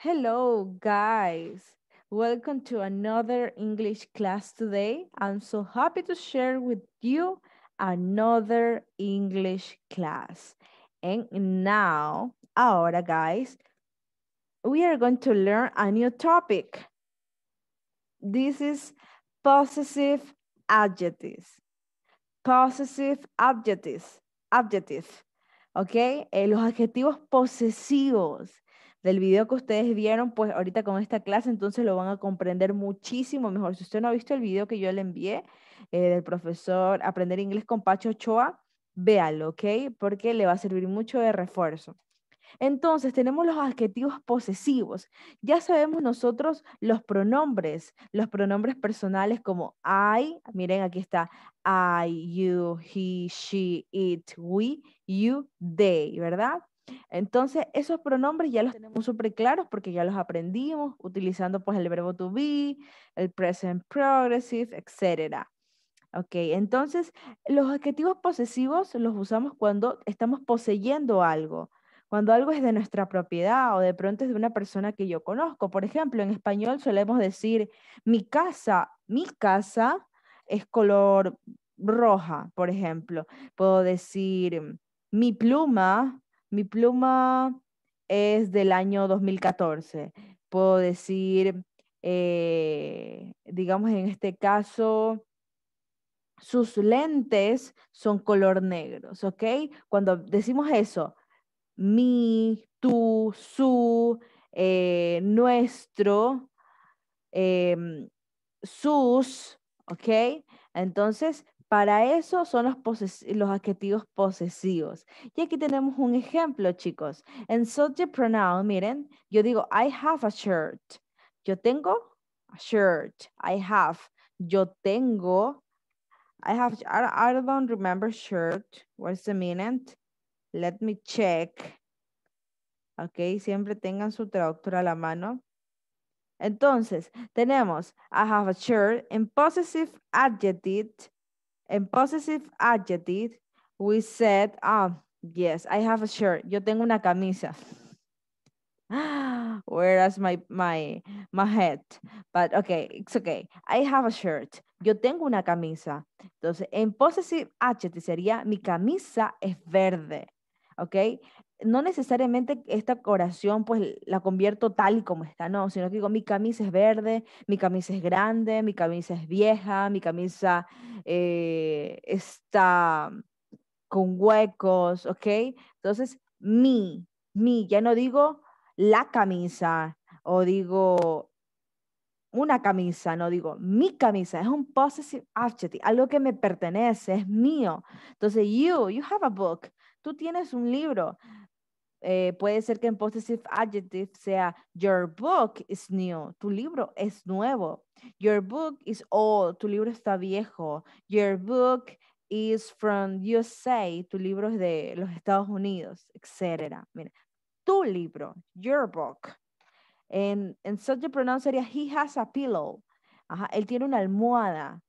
Hello, guys. Welcome to another English class today. I'm so happy to share with you another English class. And now, ahora, guys, we are going to learn a new topic. This is possessive adjectives. Possessive adjectives. Adjectives. Okay, eh, los adjetivos posesivos. del video que ustedes vieron, pues ahorita con esta clase entonces lo van a comprender muchísimo mejor. Si usted no ha visto el video que yo le envié eh, del profesor Aprender Inglés con Pacho Ochoa, véalo, ¿ok? Porque le va a servir mucho de refuerzo. Entonces, tenemos los adjetivos posesivos. Ya sabemos nosotros los pronombres, los pronombres personales como I, miren aquí está I, you, he, she, it, we, you, they, ¿verdad? Entonces, esos pronombres ya los tenemos súper claros porque ya los aprendimos utilizando pues el verbo to be, el present progressive, etc. Ok, entonces los adjetivos posesivos los usamos cuando estamos poseyendo algo, cuando algo es de nuestra propiedad o de pronto es de una persona que yo conozco. Por ejemplo, en español solemos decir mi casa, mi casa es color roja, por ejemplo. Puedo decir mi pluma mi pluma es del año 2014. Puedo decir, eh, digamos en este caso, sus lentes son color negros, ¿ok? Cuando decimos eso, mi, tu, su, eh, nuestro, em, sus, ¿ok? Entonces, para eso son los, adjetivos posesivos. Y aquí tenemos un ejemplo, chicos. En subject pronoun, miren, yo digo, I have a shirt. Yo tengo a shirt. I have. Yo tengo. I have. I, don't remember shirt. What's the minute? Let me check. Ok, siempre tengan su traductor a la mano. Entonces, tenemos I have a shirt in possessive adjective en possessive adjective, we said, ah, yes, I have a shirt. Yo tengo una camisa. Where my, my, my head. But okay, it's okay. I have a shirt. Yo tengo una camisa. Entonces, en possessive adjective sería, mi camisa es verde. okay no necesariamente esta oración pues la convierto tal y como está, no, sino que digo, mi camisa es verde, mi camisa es grande, mi camisa es vieja, mi camisa eh, está con huecos, ¿ok? Entonces, mi, mi, ya no digo la camisa o digo una camisa, no digo mi camisa, es un possessive adjective, algo que me pertenece, es mío. Entonces, you, you have a book, Tú tienes un libro. Eh, puede ser que en possessive adjective sea your book is new, tu libro es nuevo. Your book is old, tu libro está viejo. Your book is from USA, tu libro es de los Estados Unidos, etc. Mira, tu libro, your book. En, en such a pronoun sería he has a pillow. él tiene una almohada.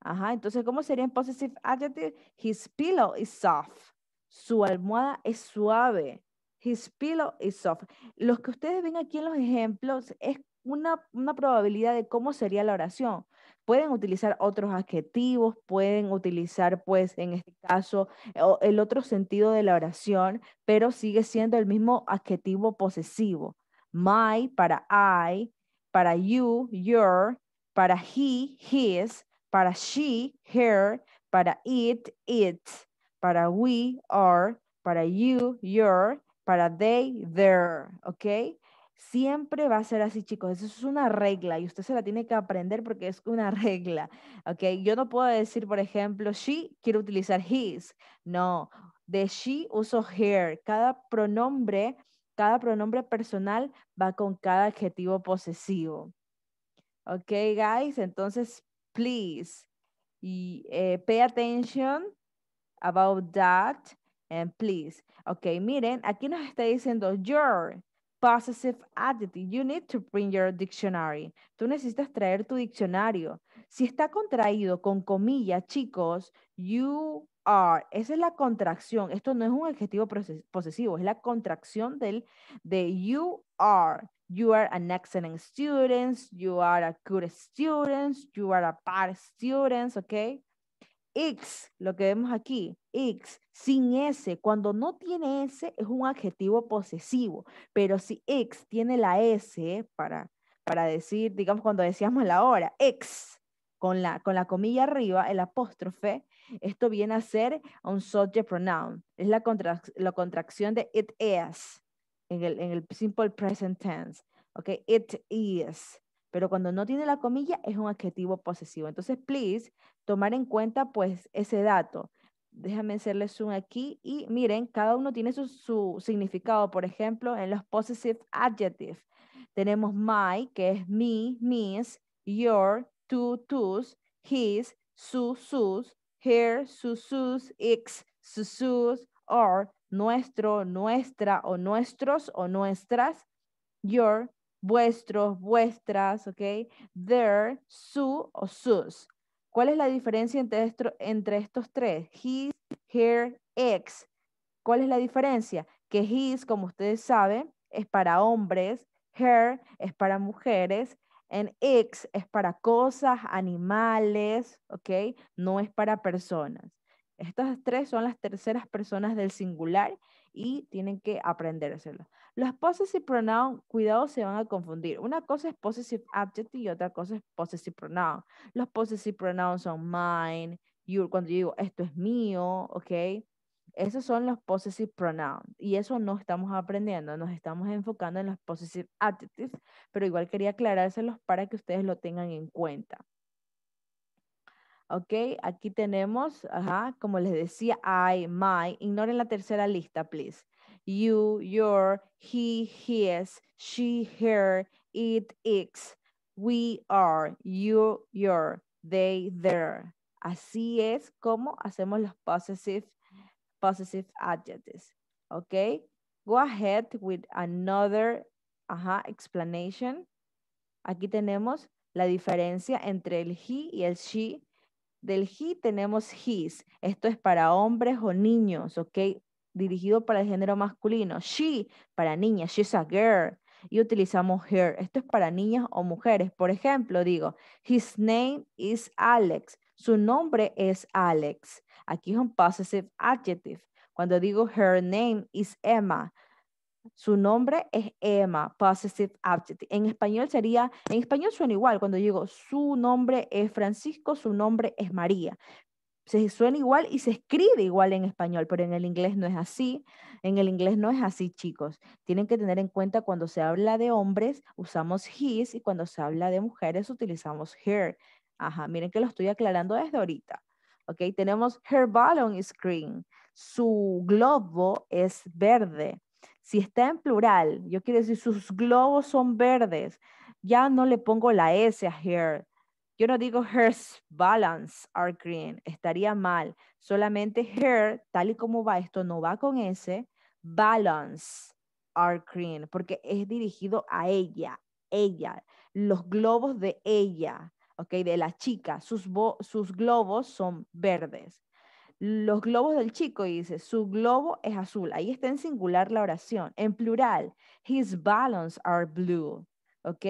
Ajá, entonces, ¿cómo sería en possessive adjective? His pillow is soft. Su almohada es suave. His pillow is soft. Los que ustedes ven aquí en los ejemplos es una, una probabilidad de cómo sería la oración. Pueden utilizar otros adjetivos, pueden utilizar, pues, en este caso, eh, el otro sentido de la oración, pero sigue siendo el mismo adjetivo posesivo. My para I, para you, your, para he, his, para she, her, para it, its, para we, are, para you, your, para they, their, ¿ok? Siempre va a ser así, chicos. Eso es una regla y usted se la tiene que aprender porque es una regla, ¿ok? Yo no puedo decir, por ejemplo, she, quiero utilizar his. No, de she uso her. Cada pronombre, cada pronombre personal va con cada adjetivo posesivo. ¿Ok, guys? Entonces, please, y, eh, pay attention about that and please. Ok, miren, aquí nos está diciendo your possessive adjective. You need to bring your dictionary. Tú necesitas traer tu diccionario. Si está contraído con comillas, chicos, you are. Esa es la contracción. Esto no es un adjetivo posesivo, es la contracción del, de you are. You are an excellent student, you are a good student, you are a bad student, ¿ok? X, lo que vemos aquí, X, sin S, cuando no tiene S, es un adjetivo posesivo, pero si X tiene la S para, para decir, digamos, cuando decíamos la hora, X, con la, comilla arriba, el apóstrofe, esto viene a ser un subject pronoun, es la, contracción de it is, en el, en el simple present tense, ¿ok? It is pero cuando no tiene la comilla es un adjetivo posesivo. Entonces, please, tomar en cuenta pues ese dato. Déjame hacerle zoom aquí y miren, cada uno tiene su, significado. Por ejemplo, en los possessive adjectives tenemos my, que es me, mis, your, tu, tus, his, su, sus, her, su, sus, its, sus, or, nuestro, nuestra o nuestros o nuestras, your, vuestros, vuestras, ¿ok? Their, su o sus. ¿Cuál es la diferencia entre, entre estos tres? His, her, ex. ¿Cuál es la diferencia? Que his, como ustedes saben, es para hombres, her es para mujeres, en ex es para cosas, animales, ¿ok? No es para personas. Estas tres son las terceras personas del singular y tienen que aprendérselo. Los possessive pronouns, cuidado, se van a confundir. Una cosa es possessive adjective y otra cosa es possessive pronoun. Los possessive pronouns son mine, your, cuando yo digo esto es mío, ¿ok? Esos son los possessive pronouns y eso no estamos aprendiendo, nos estamos enfocando en los possessive adjectives, pero igual quería aclarárselos para que ustedes lo tengan en cuenta. Ok, aquí tenemos, como les decía, I, my. Ignoren la tercera lista, please. You, your, he, his, she, her, it, its, we, are, you, your, they, their. Así es como hacemos los possessive, possessive adjectives. Ok, go ahead with another explanation. Aquí tenemos la diferencia entre el he y el she del he tenemos his. Esto es para hombres o niños, ¿ok? Dirigido para el género masculino. She para niñas, she's a girl. Y utilizamos her. Esto es para niñas o mujeres. Por ejemplo, digo, his name is Alex. Su nombre es Alex. Aquí es un possessive adjective. Cuando digo her name is Emma, su nombre es Emma, possessive adjective. En español sería, en español suena igual cuando digo su nombre es Francisco, su nombre es María. Se suena igual y se escribe igual en español, pero en el inglés no es así. En el inglés no es así, chicos. Tienen que tener en cuenta cuando se habla de hombres usamos his y cuando se habla de mujeres utilizamos her. Ajá, miren que lo estoy aclarando desde ahorita. Ok, tenemos her balloon is screen. Su globo es verde si está en plural, yo quiero decir, sus globos son verdes. Ya no le pongo la S a hair. Yo no digo hairs balance are green. Estaría mal. Solamente her, tal y como va esto, no va con S. Balance are green, porque es dirigido a ella, ella, los globos de ella, ¿ok? De la chica, sus globos son verdes los globos del chico y dice, su globo es azul. Ahí está en singular la oración. En plural, his balloons are blue. ¿Ok?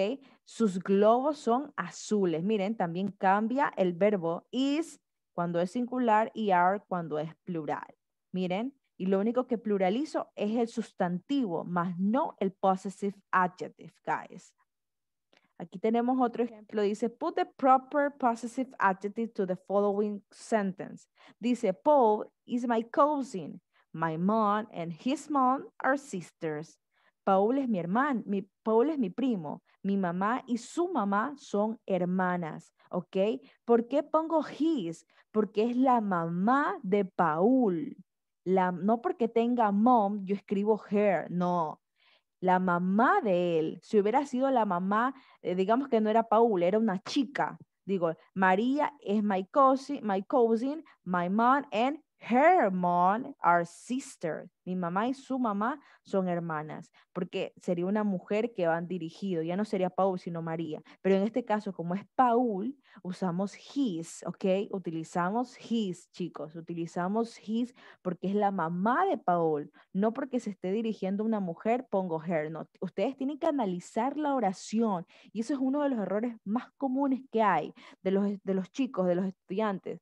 Sus globos son azules. Miren, también cambia el verbo is cuando es singular y are cuando es plural. Miren, y lo único que pluralizo es el sustantivo, más no el possessive adjective, guys. Aquí tenemos otro ejemplo. Dice, put the proper possessive adjective to the following sentence. Dice, Paul is my cousin. My mom and his mom are sisters. Paul es mi hermano, mi, Paul es mi primo. Mi mamá y su mamá son hermanas, ¿ok? ¿Por qué pongo his? Porque es la mamá de Paul. La, no porque tenga mom, yo escribo her, no la mamá de él, si hubiera sido la mamá, eh, digamos que no era Paul, era una chica. Digo, María es my cousin, my cousin, my mom and Her mom are Mi mamá y su mamá son hermanas, porque sería una mujer que van dirigido. Ya no sería Paul, sino María. Pero en este caso, como es Paul, usamos his, ¿ok? Utilizamos his, chicos. Utilizamos his porque es la mamá de Paul, no porque se esté dirigiendo una mujer, pongo her. No, ustedes tienen que analizar la oración y eso es uno de los errores más comunes que hay de los, de los chicos, de los estudiantes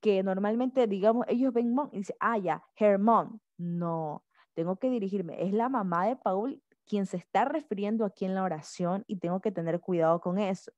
que normalmente, digamos, ellos ven mom y dicen, ah, ya, her No, tengo que dirigirme. Es la mamá de Paul quien se está refiriendo aquí en la oración y tengo que tener cuidado con eso.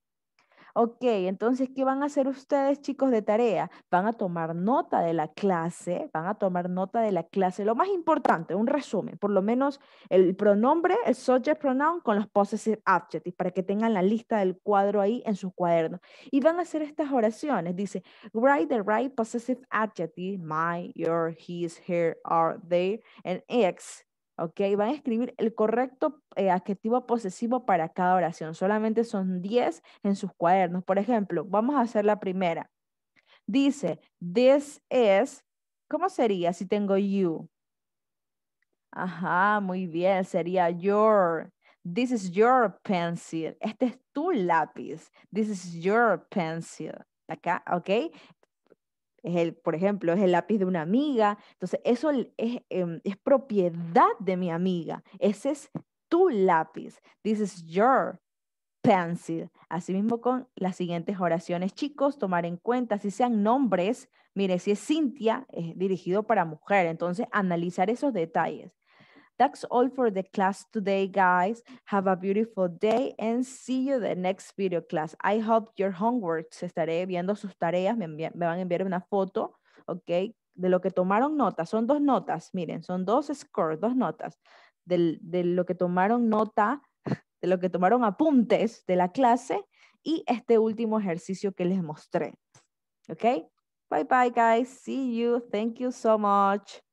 Ok, entonces, ¿qué van a hacer ustedes, chicos, de tarea? Van a tomar nota de la clase, van a tomar nota de la clase. Lo más importante, un resumen, por lo menos el pronombre, el subject pronoun con los possessive adjectives, para que tengan la lista del cuadro ahí en sus cuadernos. Y van a hacer estas oraciones. Dice, write the right possessive adjective, my, your, his, her, are, their, and ex ¿ok? Van a escribir el correcto eh, adjetivo posesivo para cada oración. Solamente son 10 en sus cuadernos. Por ejemplo, vamos a hacer la primera. Dice, this is, ¿cómo sería si tengo you? Ajá, muy bien, sería your. This is your pencil. Este es tu lápiz. This is your pencil. Acá, ¿ok? es el, por ejemplo, es el lápiz de una amiga. Entonces, eso es, em, es propiedad de mi amiga. Ese es tu lápiz. This is your pencil. Asimismo con las siguientes oraciones, chicos, tomar en cuenta si sean nombres. Mire, si es Cintia, es dirigido para mujer. Entonces, analizar esos detalles. That's all for the class today, guys. Have a beautiful day and see you the next video class. I hope your homework, estaré viendo sus tareas, me, van a enviar una foto, ¿ok? De lo que tomaron notas, son dos notas, miren, son dos scores, dos notas. de lo que tomaron nota, de lo que tomaron apuntes de la clase y este último ejercicio que les mostré. ¿Ok? Bye bye guys. See you. Thank you so much.